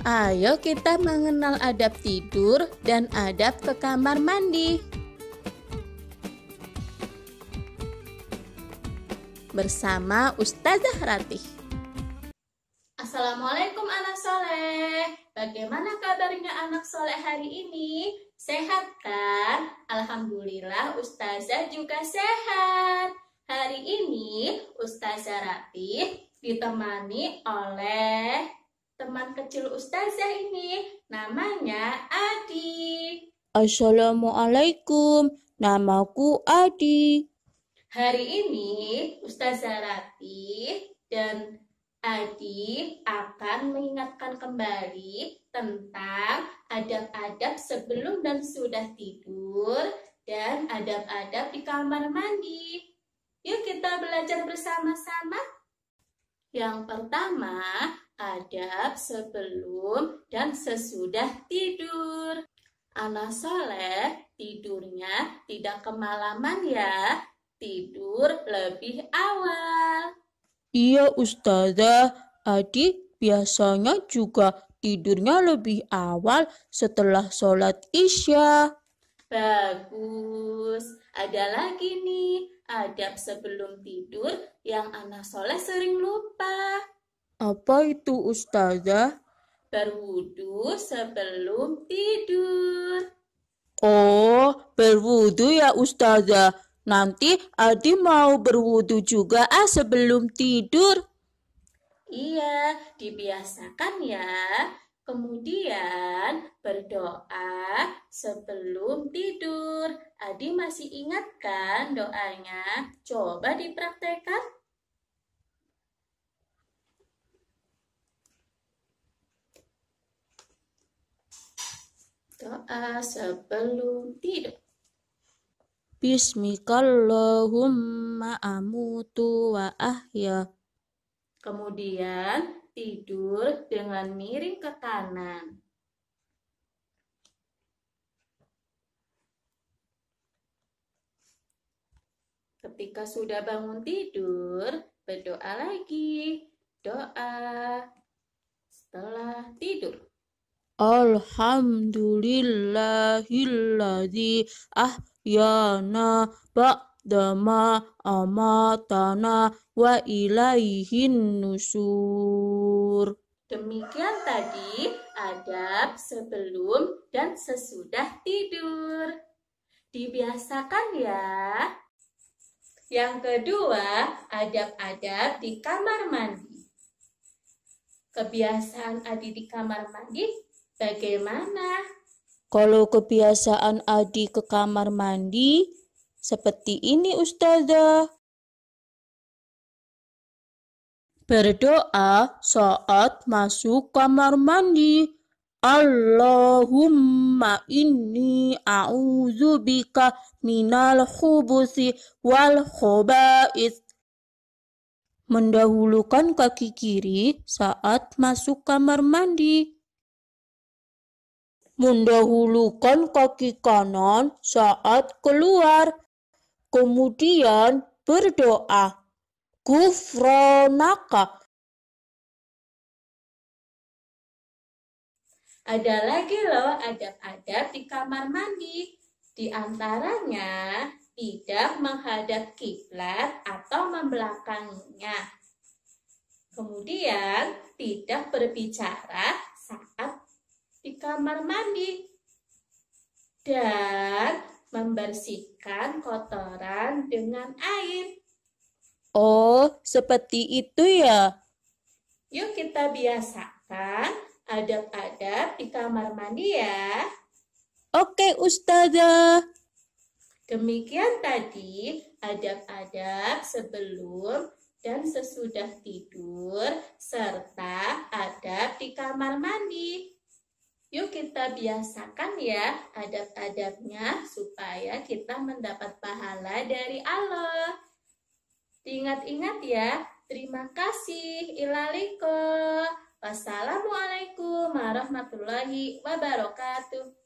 Ayo kita mengenal adab tidur dan adab ke kamar mandi. Bersama Ustazah Ratih. Assalamualaikum anak soleh. Bagaimana kabarnya anak soleh hari ini? Sehat kan? Alhamdulillah Ustazah juga sehat. Hari ini Ustazah Ratih ditemani oleh Teman kecil ustazah ini namanya Adi. Assalamualaikum, namaku Adi. Hari ini Ustazah Rati dan Adi akan mengingatkan kembali tentang adab-adab sebelum dan sudah tidur dan adab-adab di kamar mandi. Yuk kita belajar bersama-sama. Yang pertama, adab sebelum dan sesudah tidur. Anak soleh tidurnya tidak kemalaman ya, tidur lebih awal. Iya Ustazah, Adi biasanya juga tidurnya lebih awal setelah sholat isya. Bagus, ada lagi nih adab sebelum tidur yang anak soleh sering lupa. Apa itu Ustazah? Berwudu sebelum tidur. Oh, berwudu ya Ustazah. Nanti Adi mau berwudu juga ah sebelum tidur. Iya, dibiasakan ya. Kemudian berdoa sebelum tidur. Adi masih ingat kan doanya? Coba dipraktekkan. doa sebelum tidur. Bismikallahumma amutu wa ahya. Kemudian tidur dengan miring ke kanan. Ketika sudah bangun tidur, berdoa lagi. Doa setelah tidur. Alhamdulillahilladzi ahyana ba'dama amatana wa ilaihin nusur. Demikian tadi adab sebelum dan sesudah tidur. Dibiasakan ya. Yang kedua, adab-adab di kamar mandi. Kebiasaan adik di kamar mandi Bagaimana? Kalau kebiasaan Adi ke kamar mandi, seperti ini Ustazah. Berdoa saat masuk kamar mandi. Allahumma inni a'udzubika minal khubusi wal khubais. Mendahulukan kaki kiri saat masuk kamar mandi mendahulukan kaki kanan saat keluar, kemudian berdoa. Gufronaka. Ada lagi loh adab-adab di kamar mandi. Di antaranya tidak menghadap kiblat atau membelakanginya. Kemudian tidak berbicara saat kamar mandi dan membersihkan kotoran dengan air. Oh, seperti itu ya. Yuk kita biasakan adab-adab di kamar mandi ya. Oke, Ustazah. Demikian tadi adab-adab sebelum dan sesudah tidur serta adab di kamar mandi. Yuk kita biasakan ya adab-adabnya supaya kita mendapat pahala dari Allah. Ingat-ingat ya, terima kasih. Ilaliko. Wassalamualaikum warahmatullahi wabarakatuh.